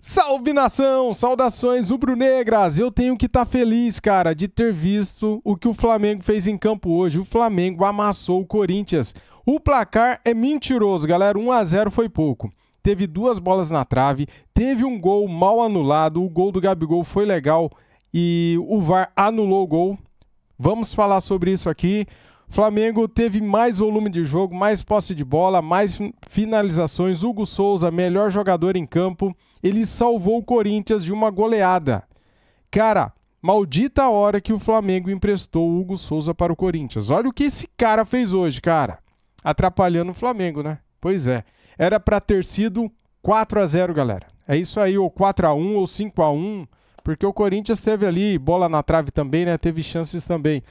Salve nação, saudações rubro-negras. Eu tenho que estar tá feliz, cara, de ter visto o que o Flamengo fez em campo hoje. O Flamengo amassou o Corinthians. O placar é mentiroso, galera. 1 a 0 foi pouco. Teve duas bolas na trave, teve um gol mal anulado. O gol do Gabigol foi legal e o VAR anulou o gol. Vamos falar sobre isso aqui. Flamengo teve mais volume de jogo, mais posse de bola, mais finalizações. Hugo Souza, melhor jogador em campo, ele salvou o Corinthians de uma goleada. Cara, maldita a hora que o Flamengo emprestou o Hugo Souza para o Corinthians. Olha o que esse cara fez hoje, cara. Atrapalhando o Flamengo, né? Pois é. Era para ter sido 4 a 0, galera. É isso aí, ou 4 a 1 ou 5 a 1, porque o Corinthians teve ali bola na trave também, né? Teve chances também.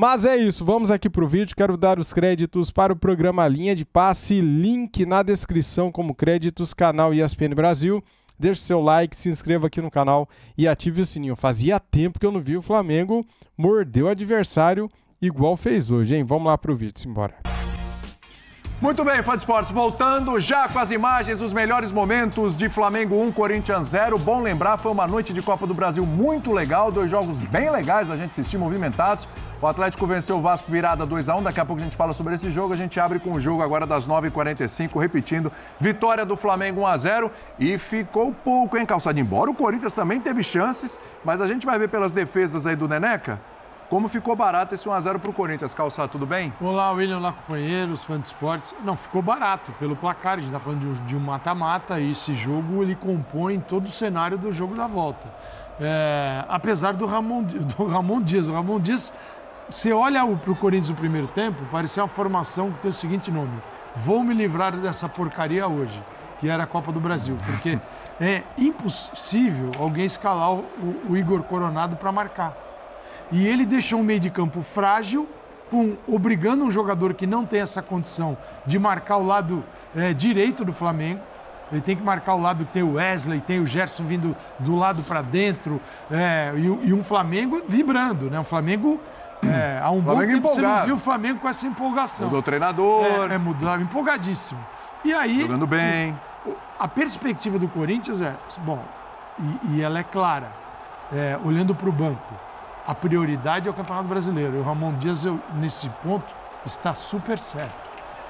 Mas é isso, vamos aqui para o vídeo. Quero dar os créditos para o programa Linha de Passe, link na descrição como créditos, canal ESPN Brasil. Deixe seu like, se inscreva aqui no canal e ative o sininho. Fazia tempo que eu não vi o Flamengo morder o adversário igual fez hoje, hein? Vamos lá para o vídeo, simbora. Muito bem, Fã de Esportes, voltando já com as imagens, os melhores momentos de Flamengo 1, Corinthians 0. Bom lembrar, foi uma noite de Copa do Brasil muito legal, dois jogos bem legais da gente assistir, movimentados. O Atlético venceu o Vasco virada 2 a 1 daqui a pouco a gente fala sobre esse jogo, a gente abre com o jogo agora das 9h45, repetindo, vitória do Flamengo 1 a 0 e ficou pouco, hein, calçado? Embora o Corinthians também teve chances, mas a gente vai ver pelas defesas aí do Neneca como ficou barato esse 1x0 para o Corinthians, Calçar, tudo bem? Olá, William, olá, companheiros, fãs de esportes. Não, ficou barato pelo placar, a gente está falando de um mata-mata e esse jogo ele compõe todo o cenário do jogo da volta. É, apesar do Ramon, do Ramon Dias, o Ramon Dias, você olha para o Corinthians no primeiro tempo, parecia uma formação que tem o seguinte nome, vou me livrar dessa porcaria hoje, que era a Copa do Brasil, porque é impossível alguém escalar o, o Igor Coronado para marcar e ele deixou o meio de campo frágil, com, obrigando um jogador que não tem essa condição de marcar o lado é, direito do Flamengo. Ele tem que marcar o lado que tem o Wesley, tem o Gerson vindo do lado para dentro, é, e, e, um Flamengo vibrando, né? Um Flamengo. É, há um Flamengo bom tempo empolgado. você não viu o Flamengo com essa empolgação. Mudou o treinador. É, é mudou, é empolgadíssimo. E aí. Jogando bem. A perspectiva do Corinthians é. Bom, e, e ela é clara. É, olhando para o banco, a prioridade é o Campeonato Brasileiro. E o Ramon Dias, eu, nesse ponto, está super certo.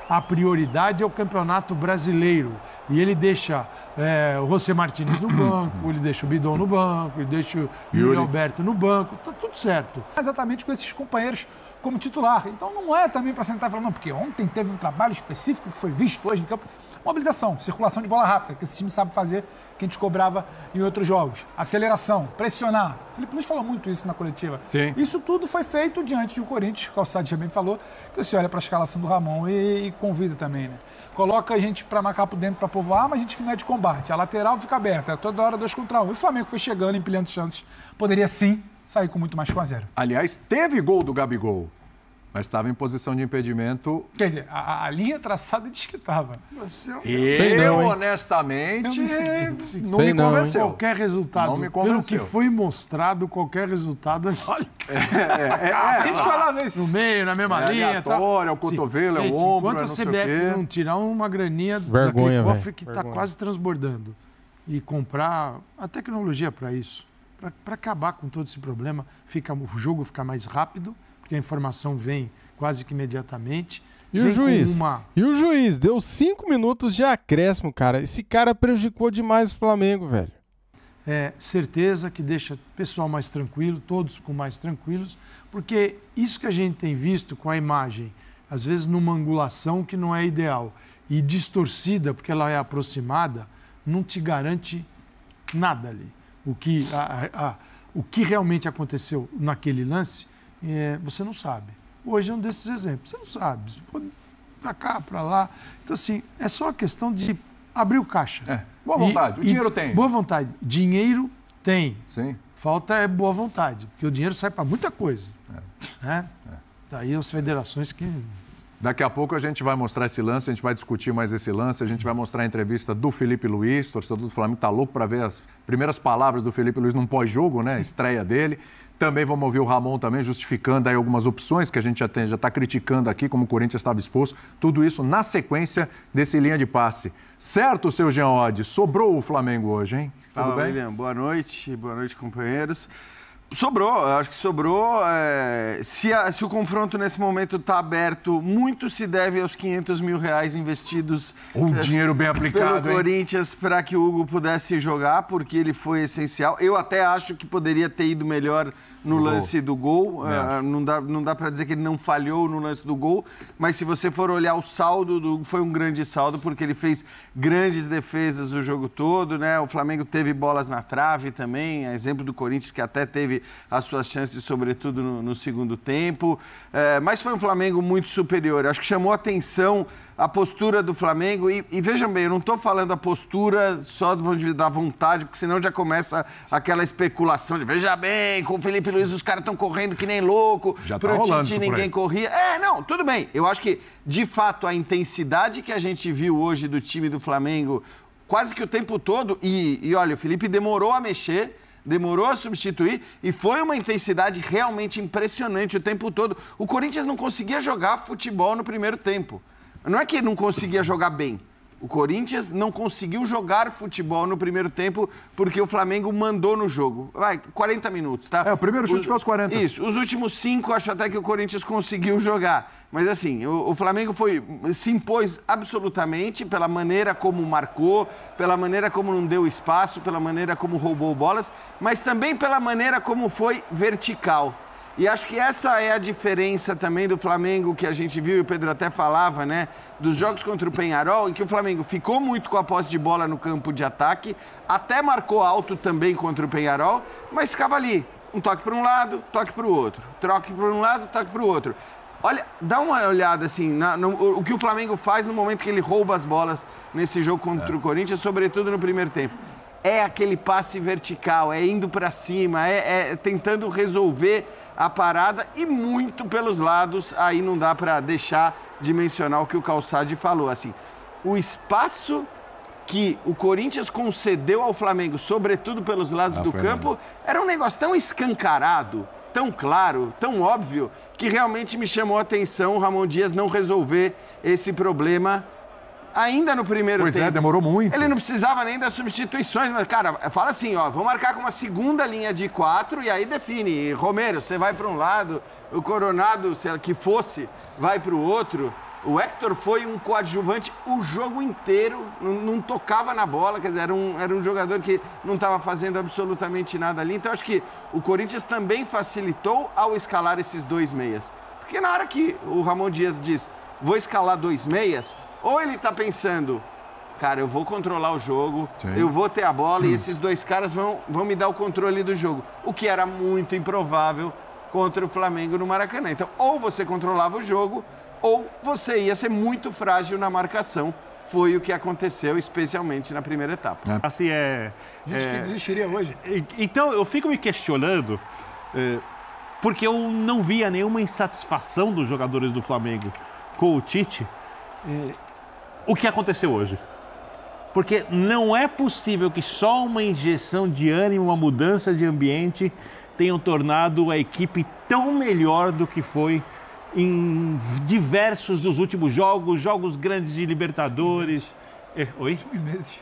A prioridade é o Campeonato Brasileiro. E ele deixa é, o José Martins no banco, ele deixa o Bidon no banco, ele deixa o Yuri Alberto no banco. está tudo certo. Exatamente com esses companheiros como titular. Então não é também para sentar e falar, não, porque ontem teve um trabalho específico que foi visto hoje em campo. Mobilização, circulação de bola rápida, que esse time sabe fazer, que a gente cobrava em outros jogos. Aceleração, pressionar. O Felipe Luiz falou muito isso na coletiva. Sim. Isso tudo foi feito diante de um Corinthians, o Sadia também bem falou, que você olha para a escalação do Ramon e, e convida também, né? Coloca a gente para marcar por dentro para povoar, mas a gente que não é de combate. A lateral fica aberta, é toda hora dois contra um. E o Flamengo foi chegando, empilhando chances. Poderia sim sair com muito mais com a zero. Aliás, teve gol do Gabigol. Mas estava em posição de impedimento. Quer dizer, a, a linha traçada diz que estava. É eu, eu honestamente, não, não me não, convenceu. Hein? Qualquer resultado, não me convenceu. pelo que foi mostrado, qualquer resultado... É, é é, é, é, a gente falava isso. No meio, na mesma é, linha. Tal. Tá? É o cotovelo, Sim, é o ombro, Enquanto a CBF não tirar uma graninha Vergonha, daquele cofre véio. que está quase transbordando e comprar a tecnologia para isso para acabar com todo esse problema, fica, o jogo fica mais rápido, porque a informação vem quase que imediatamente. E Vem o juiz? Uma... E o juiz deu cinco minutos de acréscimo, cara. Esse cara prejudicou demais o Flamengo, velho. É, certeza que deixa o pessoal mais tranquilo, todos com mais tranquilos, porque isso que a gente tem visto com a imagem, às vezes numa angulação que não é ideal e distorcida, porque ela é aproximada, não te garante nada ali o que, a, a, o que realmente aconteceu naquele lance, é, você não sabe. Hoje é um desses exemplos. Você não sabe. Você pode para cá, para lá. Então, assim, é só questão de abrir o caixa. É. Boa vontade. E, o dinheiro e, tem. Boa vontade. Dinheiro tem. Sim. Falta é boa vontade, porque o dinheiro sai para muita coisa. É. Né? É. Daí as federações que Daqui a pouco a gente vai mostrar esse lance, a gente vai discutir mais esse lance, a gente vai mostrar a entrevista do Felipe Luiz, torcedor do Flamengo, tá louco para ver as primeiras palavras do Felipe Luiz num pós-jogo, né? Estreia dele. Também vamos ouvir o Ramon também justificando aí algumas opções que a gente já tem, já está criticando aqui, como o Corinthians estava exposto. Tudo isso na sequência desse linha de passe. Certo, seu Jean Oddi? Sobrou o Flamengo hoje, hein? Fala, Tudo bem? William. Boa noite, boa noite, companheiros. Sobrou, eu acho que sobrou. É, se, a, se, o confronto nesse momento está aberto, muito se deve aos 500 mil reais investidos. Um é, dinheiro bem aplicado. Pelo Corinthians para que o Hugo pudesse jogar, porque ele foi essencial. Eu até acho que poderia ter ido melhor no, lance do gol. É, não dá, não dá para dizer que ele não falhou no lance do gol, mas se você for olhar o saldo do foi um grande saldo, porque ele fez grandes defesas o jogo todo, né? O Flamengo teve bolas na trave também, exemplo do Corinthians que até teve as suas chances, sobretudo no, no segundo tempo. É, mas foi um Flamengo muito superior. Acho que chamou atenção a postura do Flamengo. E, e vejam bem, eu não estou falando a postura só do ponto de vista da vontade, porque senão já começa aquela especulação de veja bem, com o Felipe Luiz os caras estão correndo que nem louco. Já Pro tá rolando Titi ninguém corria. É, não, tudo bem. Eu acho que, de fato, a intensidade que a gente viu hoje do time do Flamengo quase que o tempo todo. E, e olha, o Felipe demorou a mexer demorou a substituir e foi uma intensidade realmente impressionante o tempo todo. O Corinthians não conseguia jogar futebol no primeiro tempo. Não é que não conseguia jogar bem. O Corinthians não conseguiu jogar futebol no primeiro tempo porque o Flamengo mandou no jogo. Vai, 40 minutos, tá? É, o primeiro chute os, foi aos 40. Isso, os últimos cinco acho até que o Corinthians conseguiu jogar. Mas assim, o, o Flamengo foi se impôs absolutamente pela maneira como marcou, pela maneira como não deu espaço, pela maneira como roubou bolas, mas também pela maneira como foi vertical. E acho que essa é a diferença também do Flamengo que a gente viu, e o Pedro até falava, né? Dos jogos contra o Penharol, em que o Flamengo ficou muito com a posse de bola no campo de ataque, até marcou alto também contra o Penharol, mas ficava ali. Um toque para um lado, toque para o outro. Troque para um lado, toque para o outro. Olha, dá uma olhada assim, na, no, o que o Flamengo faz no momento que ele rouba as bolas nesse jogo contra é. o Corinthians, sobretudo no primeiro tempo é aquele passe vertical, é indo para cima, é, é, tentando resolver a parada e muito pelos lados. Aí não dá para deixar de mencionar o que o Calçade falou. Assim, o espaço que o Corinthians concedeu ao Flamengo, sobretudo pelos lados ah, do campo, mesmo. era um negócio tão escancarado, tão claro, tão óbvio, que realmente me chamou a atenção o Ramon Dias não resolver esse problema ainda no primeiro pois é, tempo. Pois é, demorou muito. Ele não precisava nem das substituições, mas, cara, fala assim, ó, vamos marcar com uma segunda linha de quatro e aí define. Romero, você vai para um lado, o Coronado, se que fosse, vai para o outro. O Hector foi um coadjuvante o jogo inteiro, não, não, tocava na bola, quer dizer, era um, era um jogador que não estava fazendo absolutamente nada ali. Então, acho que o Corinthians também facilitou ao escalar esses dois meias. Porque na hora que o Ramon Dias diz, vou escalar dois meias, ou ele está pensando, cara, eu vou controlar o jogo, Sim. eu vou ter a bola hum. e esses dois caras vão, vão me dar o controle do jogo. O que era muito improvável contra o Flamengo no Maracanã. Então, ou você controlava o jogo, ou você ia ser muito frágil na marcação. Foi o que aconteceu, especialmente na primeira etapa. É. Assim, é. Gente, é... desistiria hoje? Então, eu fico me questionando. É, porque eu não via nenhuma insatisfação dos jogadores do Flamengo com o Tite. Eh, o que aconteceu hoje. Porque não é possível que só uma injeção de ânimo, uma mudança de ambiente tenham tornado a equipe tão melhor do que foi em diversos dos últimos jogos, jogos grandes de Libertadores. É, oi? meses.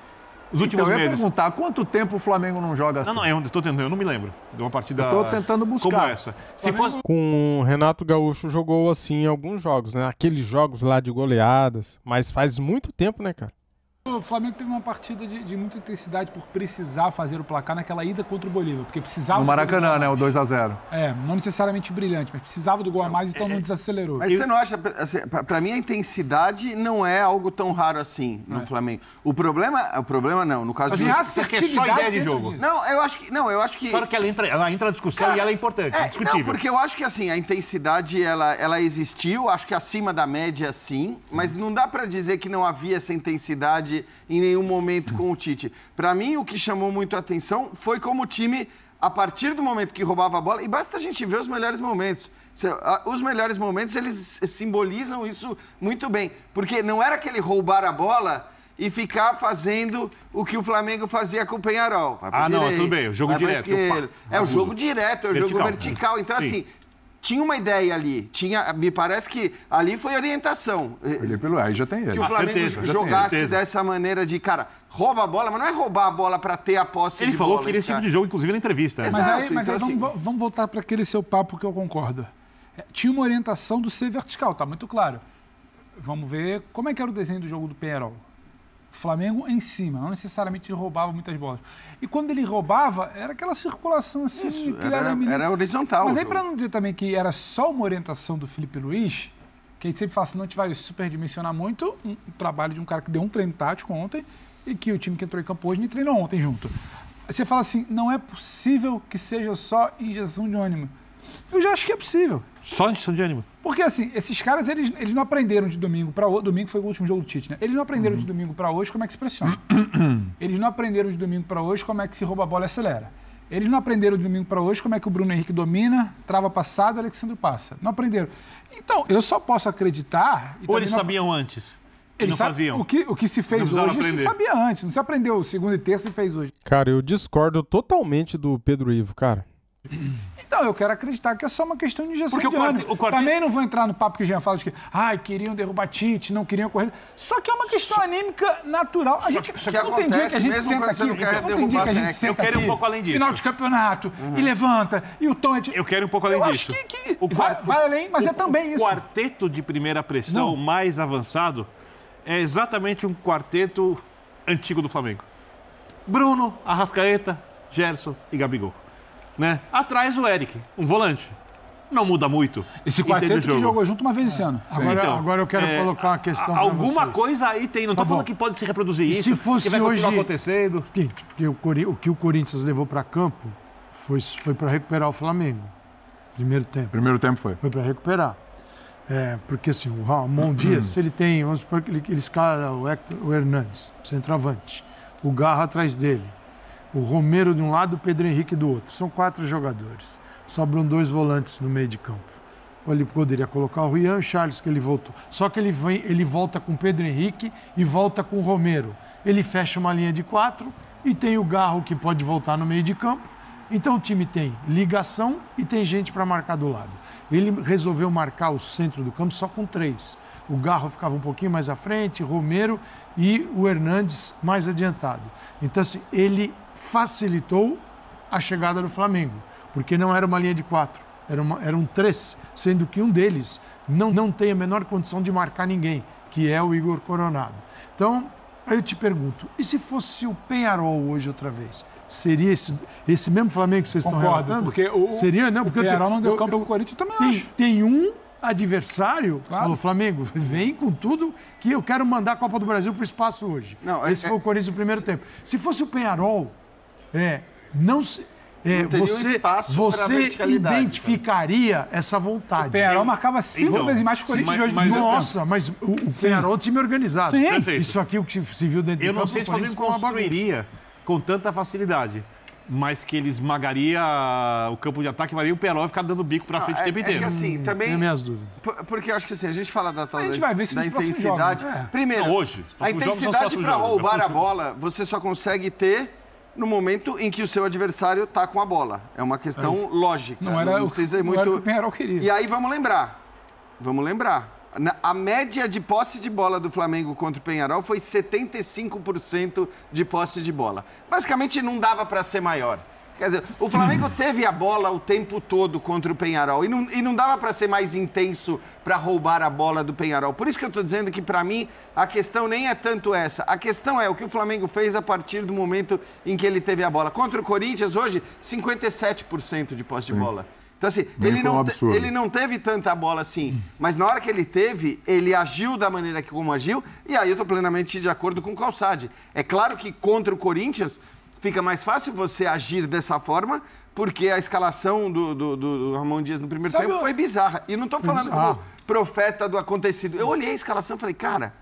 Os últimos então, eu ia meses. perguntar, quanto tempo o Flamengo não joga assim? Não, não, assim? eu estou tentando, eu não me lembro de uma partida eu tô tentando buscar. como essa. Se fosse... Com o Renato Gaúcho jogou assim alguns jogos, né? Aqueles jogos lá de goleadas, mas faz muito tempo, né, cara? o Flamengo teve uma partida de, de, muita intensidade por precisar fazer o placar naquela ida contra o Bolívar, porque precisava. No Maracanã, né? O 2 a 0 É, não necessariamente brilhante, mas precisava do gol a mais, então não desacelerou. Mas você não acha. Assim, para mim, a intensidade não é algo tão raro assim no é. Flamengo. O problema. O problema não, no caso mas do. Você quer é só ideia de jogo. Disso. Não, eu acho que. Não, eu acho que. Claro que ela entra, ela entra na discussão Cara, e ela é importante, é, é discutível. Não, porque eu acho que assim, a intensidade ela, ela existiu, acho que acima da média sim, mas não dá para dizer que não havia essa intensidade em nenhum momento com o Tite. Para mim, o que chamou muito a atenção foi como o time, a partir do momento que roubava a bola, e basta a gente ver os melhores momentos. Os melhores momentos, eles simbolizam isso muito bem. Porque não era aquele roubar a bola e ficar fazendo o que o Flamengo fazia com o Penharol. ah, direito, não, tudo bem, o jogo direto. Eu, é o jogo direto, é o vertical. jogo vertical. Então, né? assim, Sim. assim, tinha uma ideia ali, tinha, me parece que ali foi orientação. Olhei pelo aí já tem ele. Que o Flamengo certeza, jogasse dessa maneira de, cara, rouba a bola, mas não é roubar a bola para ter a posse ele de bola. Ele falou que queria esse tipo de jogo, inclusive na entrevista. Né? Mas aí, mas então, aí assim... vamos, vamos voltar para aquele seu papo que eu concordo. É, tinha uma orientação do ser vertical, tá muito claro. Vamos ver como é que era o desenho do jogo do Penarol. Flamengo em cima, não necessariamente ele roubava muitas bolas. E quando ele roubava, era aquela circulação assim. Isso, era, era, horizontal. Mas aí, para não dizer também que era só uma orientação do Felipe Luiz, que a gente sempre fala assim, não te vai superdimensionar muito, um trabalho de um cara que deu um treino tático ontem e que o time que entrou em campo hoje nem treinou ontem junto. Você fala assim, não é possível que seja só injeção de ânimo. Eu já acho que é possível. Só injeção de ânimo? Porque assim, esses caras, eles, eles não aprenderam de domingo para hoje. Domingo foi o último jogo do Tite, né? Eles não aprenderam uhum. de domingo para hoje como é que se pressiona. eles não aprenderam de domingo para hoje como é que se rouba a bola e acelera. Eles não aprenderam de domingo para hoje como é que o Bruno Henrique domina, trava passado, Alexandre passa. Não aprenderam. Então, eu só posso acreditar. Ou eles não... sabiam antes? Eles não faziam. O que, o que se fez hoje aprender. se sabia antes. Não se aprendeu segunda e terça e fez hoje. Cara, eu discordo totalmente do Pedro Ivo, cara. Então, eu quero acreditar que é só uma questão de gestão. Porque de o o Também não vou entrar no papo que o Jean fala de que, ai, queriam derrubar Tite, não queriam correr. Só que é uma questão só... anímica natural. A gente, só que, não tem dia que a gente senta aqui, não, tem dia que a gente senta Eu quero aqui, um pouco além disso. Final de campeonato, uhum. e levanta, e o tom é de... Eu quero um pouco além eu disso. Acho que, que o quarto... vai, vai, além, mas é o, é também isso. O quarteto de primeira pressão não. mais avançado é exatamente um quarteto antigo do Flamengo. Bruno, Arrascaeta, Gerson e Gabigol né? Atrás o Eric, um volante. Não muda muito. Esse quarteto que jogou junto uma vez esse é. ano. Agora, então, agora eu quero é, colocar uma questão Alguma coisa aí tem. Não estou tá falando que pode se reproduzir e isso. Se fosse que vai hoje, acontecendo. Que, porque o, o que o Corinthians levou para campo foi, foi para recuperar o Flamengo. Primeiro tempo. Primeiro tempo foi. Foi para recuperar. É, porque assim, o Ramon uhum. Dias, ele tem, vamos supor que ele, ele escala o, Hector, o Hernandes, centroavante. O Garra atrás dele o Romero de um lado, o Pedro Henrique do outro. São quatro jogadores. Sobram dois volantes no meio de campo. Ele poderia colocar o Rian e o Charles, que ele voltou. Só que ele, vem, ele volta com o Pedro Henrique e volta com o Romero. Ele fecha uma linha de quatro e tem o Garro que pode voltar no meio de campo. Então o time tem ligação e tem gente para marcar do lado. Ele resolveu marcar o centro do campo só com três. O Garro ficava um pouquinho mais à frente, Romero e o Hernandes mais adiantado. Então, assim, ele facilitou a chegada do Flamengo, porque não era uma linha de quatro, eram, eram três, sendo que um deles não, não tem a menor condição de marcar ninguém, que é o Igor Coronado. Então, eu te pergunto, e se fosse o Penharol hoje outra vez? Seria esse, esse mesmo Flamengo que vocês Concordo, estão relatando? Porque o, seria, não, porque o Penharol não deu eu, campo para o Corinthians também. Tem, acho. tem um adversário claro. falou: Flamengo, vem com tudo que eu quero mandar a Copa do Brasil para o espaço hoje. Não, Esse é, foi o Corinthians no primeiro tempo. Se fosse o Penharol, é, não se, é, você, você identificaria essa vontade. O Penharol marcava cinco então, vezes mais que é o Corinthians hoje. Mas, nossa, mas o, o Penharol é um time organizado. Sim. Perfeito. Isso aqui é o que se viu dentro Eu do campo, não sei se o construiria com tanta facilidade. Mas que ele esmagaria o campo de ataque, mas aí o Penharol ficar dando bico pra frente do é, o tempo inteiro. É que assim, hum, também... Não minhas dúvidas. Por, porque acho que assim, a gente fala da tal a gente vai ver se da intensidade. Né? Primeiro, não, hoje, a intensidade para roubar é a bola, você só consegue ter no momento em que o seu adversário está com a bola. É uma questão é lógica. Não, era não o, muito. era o que o Penharol queria. E aí vamos lembrar. Vamos lembrar. A média de posse de bola do Flamengo contra o Penharol foi 75% de posse de bola. Basicamente não dava para ser maior. Quer dizer, o Flamengo teve a bola o tempo todo contra o Penharol e não, e não dava para ser mais intenso para roubar a bola do Penharol. Por isso que eu estou dizendo que, para mim, a questão nem é tanto essa. A questão é o que o Flamengo fez a partir do momento em que ele teve a bola. Contra o Corinthians, hoje, 57% de posse de Sim. bola. Então, assim, ele não, um ele não teve tanta bola assim, mas na hora que ele teve, ele agiu da maneira que como agiu, e aí eu estou plenamente de acordo com o Calçade. É claro que contra o Corinthians, fica mais fácil você agir dessa forma, porque a escalação do, do, do Ramon Dias no primeiro Sabe tempo o... foi bizarra. E não estou falando como profeta do acontecido. Eu olhei a escalação e falei, cara,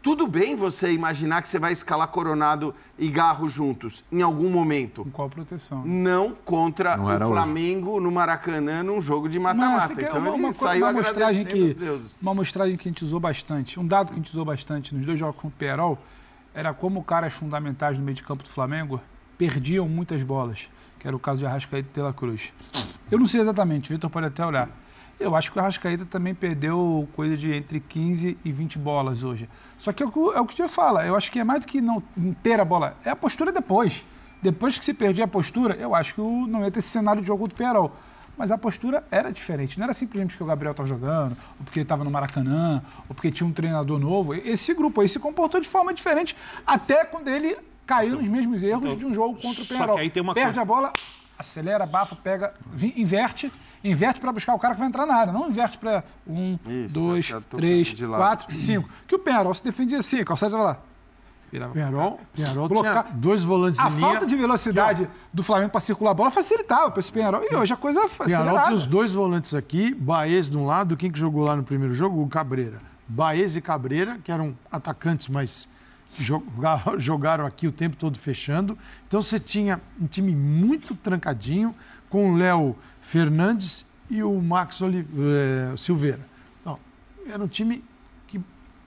tudo bem você imaginar que você vai escalar Coronado e Garro juntos, em algum momento. Com qual proteção? Não contra não o Flamengo hoje. no Maracanã num jogo de mata-mata. É então uma, uma, saiu uma mostragem que Uma mostragem que a gente usou bastante, um dado que a gente usou bastante nos dois jogos com o Perol, era como caras fundamentais no meio de campo do Flamengo perdiam muitas bolas, que era o caso de Arrascaeta e Tela Cruz. Eu não sei exatamente, o Vitor pode até olhar. Eu acho que o Arrascaeta também perdeu coisa de entre 15 e 20 bolas hoje. Só que é o que, o, Tio é fala, eu acho que é mais do que não ter a bola, é a postura depois. Depois que se perder a postura, eu acho que não ia ter esse cenário de jogo do Penarol mas a postura era diferente. Não era simplesmente porque o Gabriel estava jogando, ou porque ele estava no Maracanã, ou porque tinha um treinador novo. Esse grupo aí se comportou de forma diferente, até quando ele caiu então, nos mesmos erros então, de um jogo contra o Penarol. Aí tem uma Perde coisa. a bola, acelera, bafa pega, inverte. Inverte para buscar o cara que vai entrar na área, não inverte para um, Isso, dois, tá, tá, três, quatro, cinco. Que o Penarol se defendia assim, calçada vai lá, Virava Perol, colocar... dois volantes A falta de velocidade do Flamengo para circular a bola facilitava para esse Penharol. E hoje a coisa facilitava. Penharol tem os dois volantes aqui, Baez de um lado, quem que jogou lá no primeiro jogo? O Cabreira. Baez e Cabreira, que eram atacantes, mas jogaram aqui o tempo todo fechando. Então você tinha um time muito trancadinho, com o Léo Fernandes e o Max Oliveira, eh, Silveira. Então, era um time que,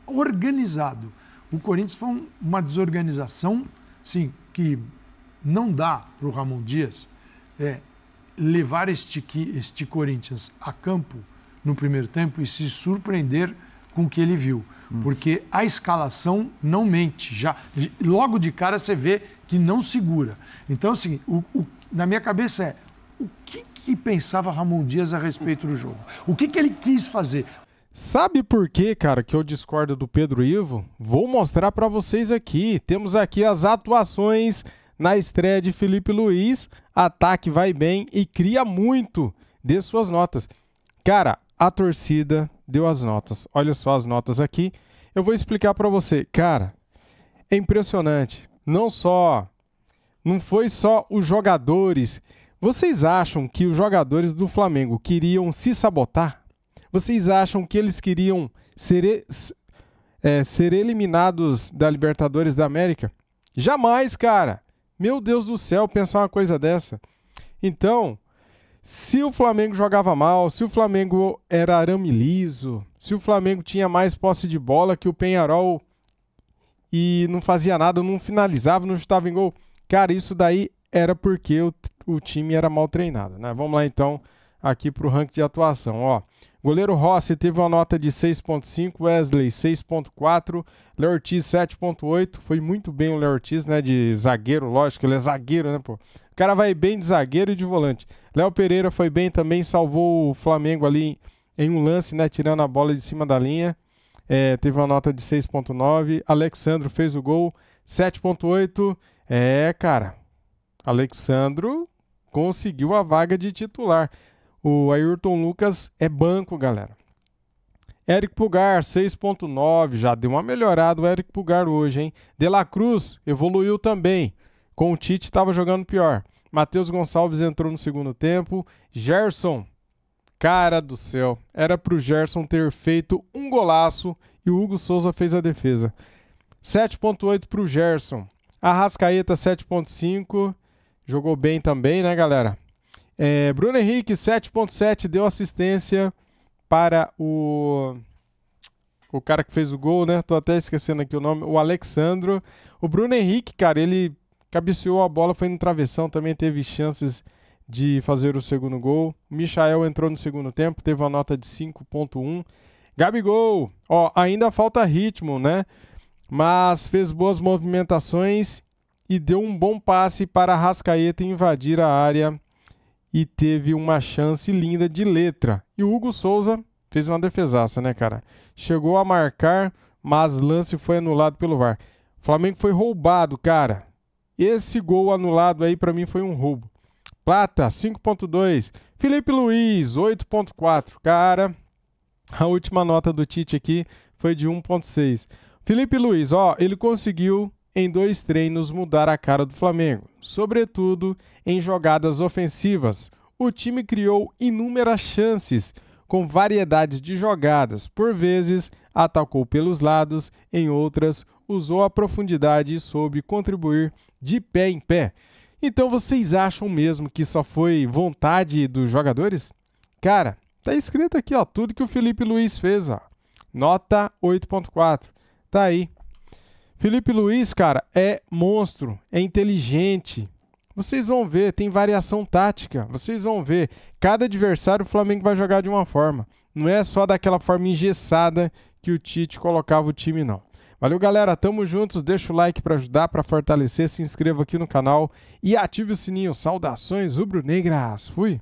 organizado. O Corinthians foi uma desorganização, sim, que não dá para o Ramon Dias é, levar este, este Corinthians a campo no primeiro tempo e se surpreender com o que ele viu. Hum. Porque a escalação não mente. já Logo de cara você vê que não segura. Então, assim, o, o, na minha cabeça é o que, que pensava Ramon Dias a respeito do jogo? O que, que ele quis fazer? Sabe por que, cara, que eu discordo do Pedro Ivo? Vou mostrar para vocês aqui. Temos aqui as atuações na estreia de Felipe Luiz. Ataque vai bem e cria muito de suas notas. Cara, a torcida deu as notas. Olha só as notas aqui. Eu vou explicar para você. Cara, é impressionante. Não só não foi só os jogadores. Vocês acham que os jogadores do Flamengo queriam se sabotar? Vocês acham que eles queriam ser, é, ser eliminados da Libertadores da América? Jamais, cara! Meu Deus do céu, pensar uma coisa dessa. Então, se o Flamengo jogava mal, se o Flamengo era arame liso, se o Flamengo tinha mais posse de bola que o Penharol e não fazia nada, não finalizava, não chutava em gol, cara, isso daí era porque o, o time era mal treinado, né? Vamos lá então aqui para o ranking de atuação, ó. Goleiro Rossi teve uma nota de 6.5, Wesley 6.4, Léo Ortiz 7.8. Foi muito bem o Léo Ortiz, né? De zagueiro, lógico, ele é zagueiro, né, pô? O cara vai bem de zagueiro e de volante. Léo Pereira foi bem também, salvou o Flamengo ali em um lance, né? Tirando a bola de cima da linha. É, teve uma nota de 6.9. Alexandro fez o gol, 7.8. É, cara, Alexandro conseguiu a vaga de titular. O Ayrton Lucas é banco, galera. Eric Pugar, 6.9, já deu uma melhorada o Eric Pugar hoje, hein? De La Cruz evoluiu também, com o Tite estava jogando pior. Matheus Gonçalves entrou no segundo tempo. Gerson, cara do céu, era pro Gerson ter feito um golaço e o Hugo Souza fez a defesa. 7.8 pro Gerson. Arrascaeta 7.5, jogou bem também, né, galera? É, Bruno Henrique, 7.7, deu assistência para o o cara que fez o gol, né? Tô até esquecendo aqui o nome, o Alexandro. O Bruno Henrique, cara, ele cabeceou a bola, foi no travessão, também teve chances de fazer o segundo gol. O Michael entrou no segundo tempo, teve uma nota de 5.1. Gabigol, ó, ainda falta ritmo, né? Mas fez boas movimentações e deu um bom passe para Rascaeta invadir a área e teve uma chance linda de letra. E o Hugo Souza fez uma defesaça, né, cara? Chegou a marcar, mas lance foi anulado pelo VAR. O Flamengo foi roubado, cara. Esse gol anulado aí para mim foi um roubo. Plata 5.2, Felipe Luiz 8.4. Cara, a última nota do Tite aqui foi de 1.6. Felipe Luiz, ó, ele conseguiu em dois treinos mudar a cara do Flamengo, sobretudo em jogadas ofensivas. O time criou inúmeras chances com variedades de jogadas, por vezes atacou pelos lados, em outras usou a profundidade e soube contribuir de pé em pé. Então vocês acham mesmo que só foi vontade dos jogadores? Cara, tá escrito aqui, ó, tudo que o Felipe Luiz fez, ó. Nota 8.4. Tá aí Felipe Luiz, cara, é monstro, é inteligente. Vocês vão ver, tem variação tática. Vocês vão ver. Cada adversário o Flamengo vai jogar de uma forma. Não é só daquela forma engessada que o Tite colocava o time, não. Valeu, galera. Tamo juntos. Deixa o like para ajudar, para fortalecer. Se inscreva aqui no canal e ative o sininho. Saudações rubro-negras. Fui.